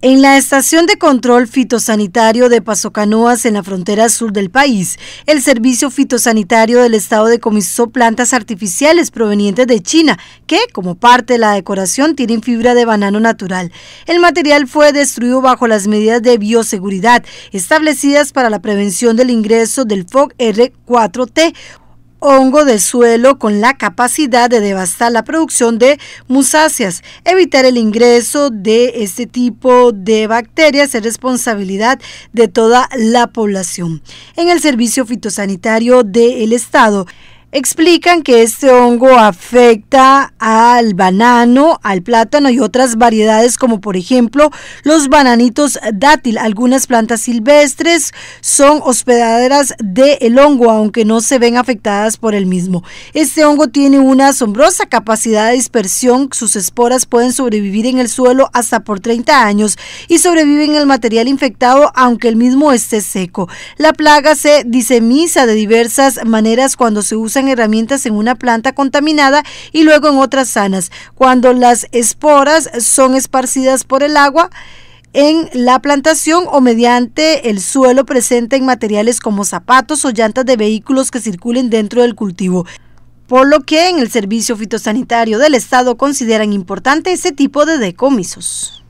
En la estación de control fitosanitario de Pasocanoas, en la frontera sur del país, el Servicio Fitosanitario del Estado decomisó plantas artificiales provenientes de China, que, como parte de la decoración, tienen fibra de banano natural. El material fue destruido bajo las medidas de bioseguridad establecidas para la prevención del ingreso del FOG R4T, hongo del suelo con la capacidad de devastar la producción de musáceas. Evitar el ingreso de este tipo de bacterias es responsabilidad de toda la población. En el Servicio Fitosanitario del Estado, explican que este hongo afecta al banano, al plátano y otras variedades como por ejemplo los bananitos dátil. Algunas plantas silvestres son hospedaderas del el hongo, aunque no se ven afectadas por el mismo. Este hongo tiene una asombrosa capacidad de dispersión. Sus esporas pueden sobrevivir en el suelo hasta por 30 años y sobreviven al material infectado aunque el mismo esté seco. La plaga se disemisa de diversas maneras cuando se usa herramientas en una planta contaminada y luego en otras sanas. Cuando las esporas son esparcidas por el agua, en la plantación o mediante el suelo presente en materiales como zapatos o llantas de vehículos que circulen dentro del cultivo. Por lo que en el Servicio Fitosanitario del Estado consideran importante ese tipo de decomisos.